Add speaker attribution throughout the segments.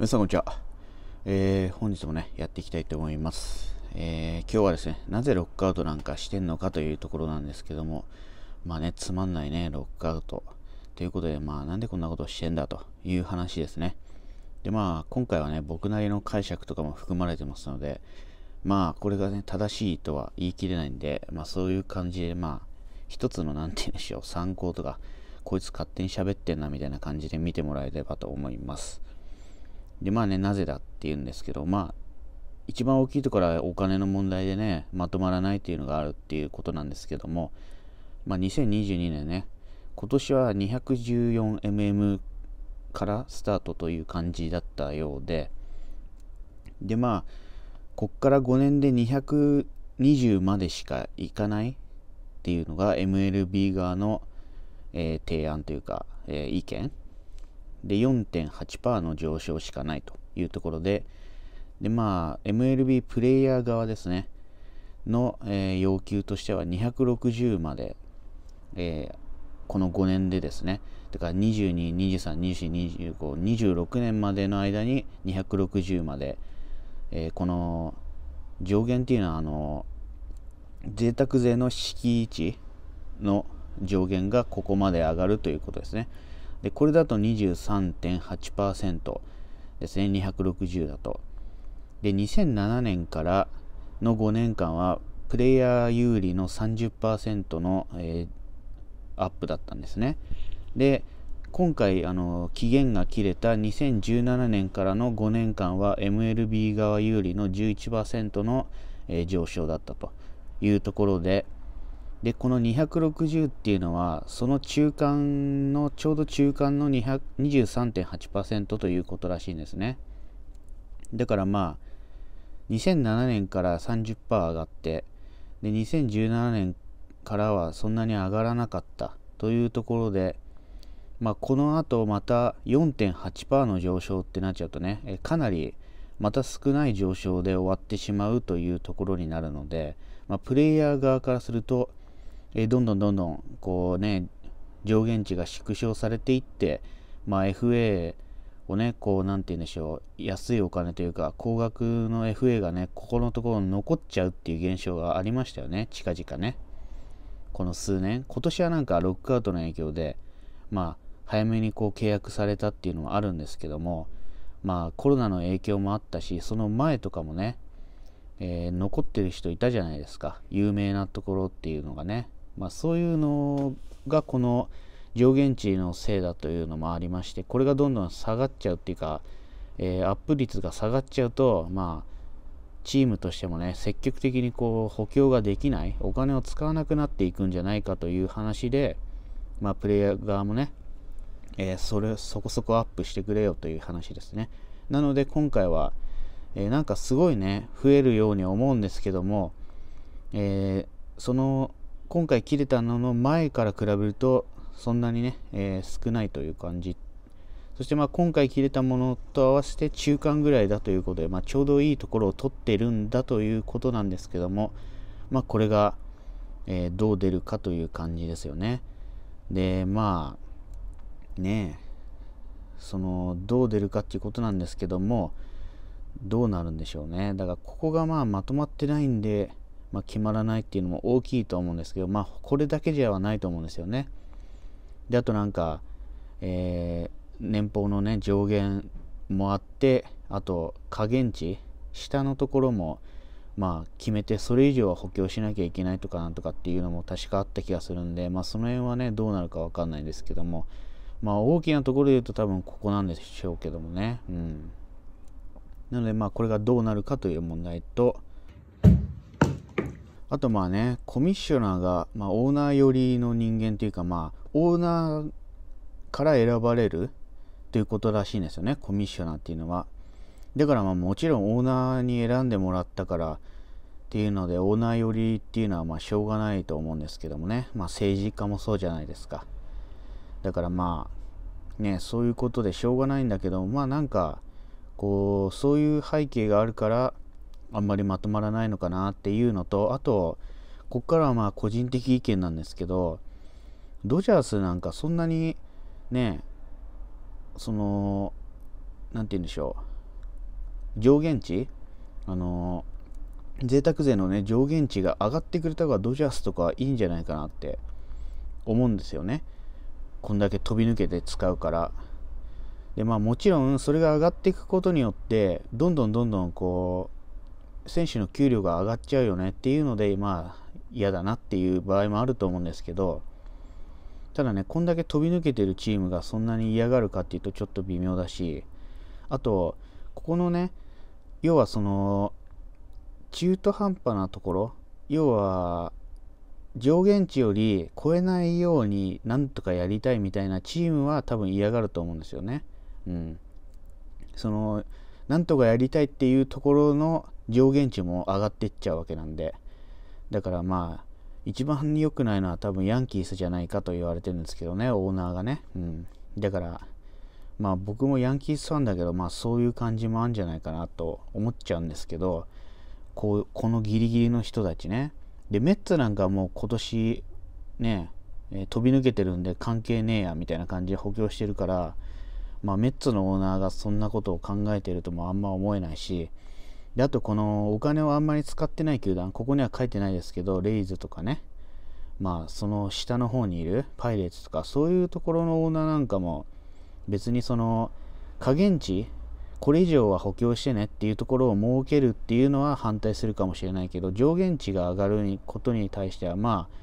Speaker 1: 皆さんこんにちは、えー、本日もねやっていきたいと思います、えー、今日はですねなぜロックアウトなんかしてんのかというところなんですけどもまあねつまんないねロックアウトということでまあなんでこんなことをしてんだという話ですねでまあ今回はね僕なりの解釈とかも含まれてますのでまあこれがね正しいとは言い切れないんでまあそういう感じでまあ一つの何て言うんでしょう参考とかこいつ勝手に喋ってんなみたいな感じで見てもらえればと思います。で、まあね、なぜだっていうんですけど、まあ、一番大きいところはお金の問題でね、まとまらないっていうのがあるっていうことなんですけども、まあ、2022年ね、今年は 214mm からスタートという感じだったようで、で、まあ、こっから5年で220までしかいかないっていうのが MLB 側の、えー、提案というか、えー、意見で4.8%の上昇しかないというところでで、まあ、MLB プレイヤー側ですねの、えー、要求としては260まで、えー、この5年でですねだから22、23、24、25、26年までの間に260まで、えー、この上限っていうのはあの贅沢税の敷地の上限がここまで上がるということですね。でこれだと23.8%ですね260だとで2007年からの5年間はプレイヤー有利の30%の、えー、アップだったんですねで今回あの期限が切れた2017年からの5年間は MLB 側有利の11%の、えー、上昇だったというところででこの260っていうのはその中間のちょうど中間の23.8%ということらしいんですねだからまあ2007年から30%上がってで2017年からはそんなに上がらなかったというところで、まあ、このあとまた4.8%の上昇ってなっちゃうとねかなりまた少ない上昇で終わってしまうというところになるので、まあ、プレイヤー側からするとえどんどんどんどんこうね上限値が縮小されていって、まあ、FA をねこう何て言うんでしょう安いお金というか高額の FA がねここのところ残っちゃうっていう現象がありましたよね近々ねこの数年今年はなんかロックアウトの影響でまあ早めにこう契約されたっていうのはあるんですけどもまあコロナの影響もあったしその前とかもね、えー、残ってる人いたじゃないですか有名なところっていうのがねまあ、そういうのがこの上限値のせいだというのもありましてこれがどんどん下がっちゃうっていうか、えー、アップ率が下がっちゃうとまあチームとしてもね積極的にこう補強ができないお金を使わなくなっていくんじゃないかという話で、まあ、プレイヤー側もね、えー、それそこそこアップしてくれよという話ですねなので今回は、えー、なんかすごいね増えるように思うんですけども、えー、その今回切れたのの前から比べるとそんなにね、えー、少ないという感じそしてまあ今回切れたものと合わせて中間ぐらいだということで、まあ、ちょうどいいところを取ってるんだということなんですけども、まあ、これが、えー、どう出るかという感じですよねでまあねそのどう出るかっていうことなんですけどもどうなるんでしょうねだからここがまあまとまってないんでまあ、決まらないっていうのも大きいと思うんですけど、まあ、これだけではないと思うんですよね。であとなんか、えー、年俸のね上限もあってあと下限値下のところもまあ決めてそれ以上は補強しなきゃいけないとかなんとかっていうのも確かあった気がするんでまあその辺はねどうなるか分かんないんですけどもまあ大きなところで言うと多分ここなんでしょうけどもねうんなのでまあこれがどうなるかという問題とあとまあねコミッショナーが、まあ、オーナー寄りの人間というかまあオーナーから選ばれるということらしいんですよねコミッショナーっていうのはだからまあもちろんオーナーに選んでもらったからっていうのでオーナー寄りっていうのはまあしょうがないと思うんですけどもね、まあ、政治家もそうじゃないですかだからまあねそういうことでしょうがないんだけどまあなんかこうそういう背景があるからあんまりまとまらないのかなっていうのとあとここからはまあ個人的意見なんですけどドジャースなんかそんなにねその何て言うんでしょう上限値あの贅沢税のね上限値が上がってくれた方がドジャースとかいいんじゃないかなって思うんですよねこんだけ飛び抜けて使うからでまあもちろんそれが上がっていくことによってどんどんどんどんこう選手の給料が上がっちゃうよねっていうので、まあ、嫌だなっていう場合もあると思うんですけど、ただね、こんだけ飛び抜けてるチームがそんなに嫌がるかっていうとちょっと微妙だし、あと、ここのね、要はその、中途半端なところ、要は、上限値より超えないようになんとかやりたいみたいなチームは多分嫌がると思うんですよね。うん。その、なんとかやりたいっていうところの上限値も上がっていっちゃうわけなんでだからまあ一番良くないのは多分ヤンキースじゃないかと言われてるんですけどねオーナーがね、うん、だからまあ僕もヤンキースファンだけどまあそういう感じもあるんじゃないかなと思っちゃうんですけどこうこのギリギリの人たちねでメッツなんかもう今年ね飛び抜けてるんで関係ねえやみたいな感じで補強してるからまあ、メッツのオーナーがそんなことを考えているともあんま思えないしであとこのお金をあんまり使ってない球団ここには書いてないですけどレイズとかねまあその下の方にいるパイレーツとかそういうところのオーナーなんかも別にその下限値これ以上は補強してねっていうところを設けるっていうのは反対するかもしれないけど上限値が上がることに対してはまあ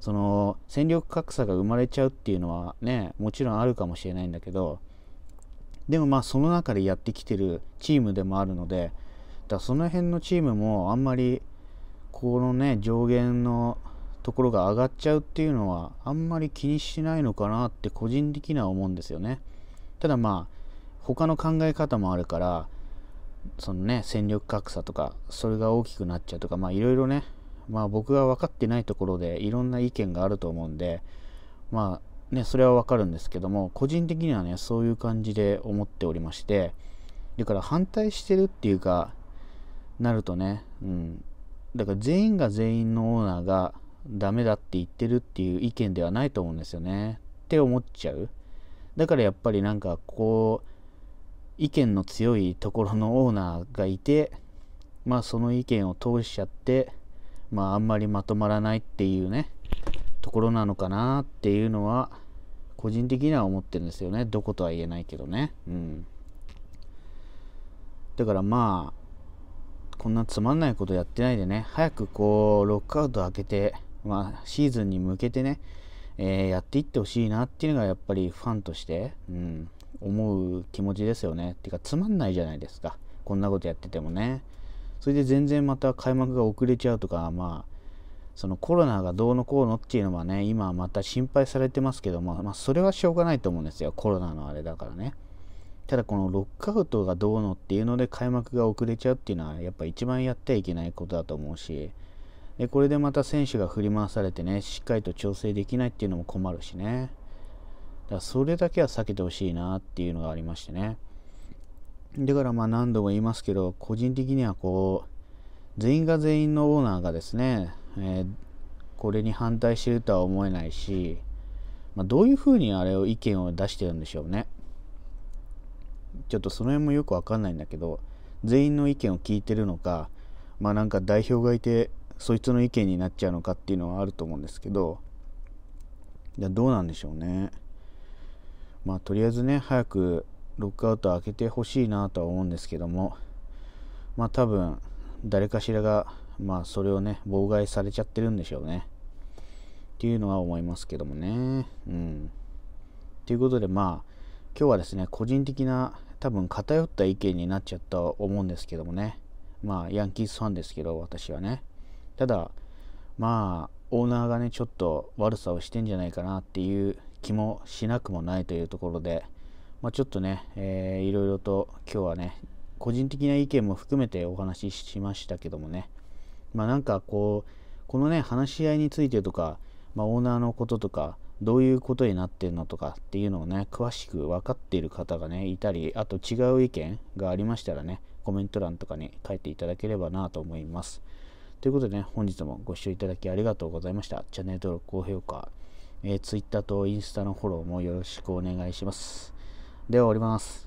Speaker 1: その戦力格差が生まれちゃうっていうのはねもちろんあるかもしれないんだけどでもまあその中でやってきてるチームでもあるのでだその辺のチームもあんまりこのね上限のところが上がっちゃうっていうのはあんまり気にしないのかなって個人的には思うんですよね。ただまあ他の考え方もあるからそのね戦力格差とかそれが大きくなっちゃうとかまあいろいろねまあ僕が分かってないところでいろんな意見があると思うんでまあね、それはわかるんですけども個人的にはねそういう感じで思っておりましてだから反対してるっていうかなるとね、うん、だから全員が全員のオーナーがダメだって言ってるっていう意見ではないと思うんですよねって思っちゃうだからやっぱりなんかこう意見の強いところのオーナーがいてまあその意見を通しちゃってまああんまりまとまらないっていうねところなのかなっていうのは個人的には思ってるんですよねどことは言えないけどねうんだからまあこんなつまんないことやってないでね早くこうロックアウト開けてまあシーズンに向けてね、えー、やっていってほしいなっていうのがやっぱりファンとして、うん、思う気持ちですよねてかつまんないじゃないですかこんなことやっててもねそれで全然また開幕が遅れちゃうとかまあそのコロナがどうのこうのっていうのはね、今また心配されてますけども、まあ、それはしょうがないと思うんですよ、コロナのあれだからね。ただこのロックアウトがどうのっていうので開幕が遅れちゃうっていうのはやっぱ一番やってはいけないことだと思うし、でこれでまた選手が振り回されてね、しっかりと調整できないっていうのも困るしね。だからそれだけは避けてほしいなっていうのがありましてね。だからまあ何度も言いますけど、個人的にはこう、全員が全員のオーナーがですね、えー、これに反対してるとは思えないし、まあ、どういうふうにあれを意見を出してるんでしょうねちょっとその辺もよく分かんないんだけど全員の意見を聞いてるのかまあなんか代表がいてそいつの意見になっちゃうのかっていうのはあると思うんですけどじゃどうなんでしょうねまあとりあえずね早くロックアウト開けてほしいなとは思うんですけどもまあ多分誰かしらがまあそれをね、妨害されちゃってるんでしょうね。っていうのは思いますけどもね。うん。ということでまあ、今日はですね、個人的な多分偏った意見になっちゃったと思うんですけどもね。まあ、ヤンキースファンですけど、私はね。ただ、まあ、オーナーがね、ちょっと悪さをしてんじゃないかなっていう気もしなくもないというところで、まあ、ちょっとね、えー、いろいろと今日はね、個人的な意見も含めてお話ししましたけどもね、まあ、なんかこうこのね話し合いについてとか、まあ、オーナーのこととかどういうことになってるのとかっていうのをね詳しく分かっている方がねいたりあと違う意見がありましたらねコメント欄とかに書いていただければなと思います。ということでね、本日もご視聴いただきありがとうございました。チャンネル登録、高評価、えー、Twitter とインスタのフォローもよろしくお願いします。では、おります。